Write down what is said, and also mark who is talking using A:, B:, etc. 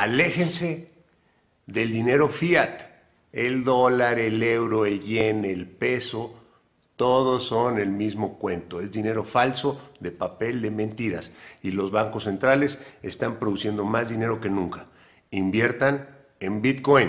A: aléjense del dinero fiat. El dólar, el euro, el yen, el peso, todos son el mismo cuento. Es dinero falso de papel de mentiras. Y los bancos centrales están produciendo más dinero que nunca. Inviertan en Bitcoin.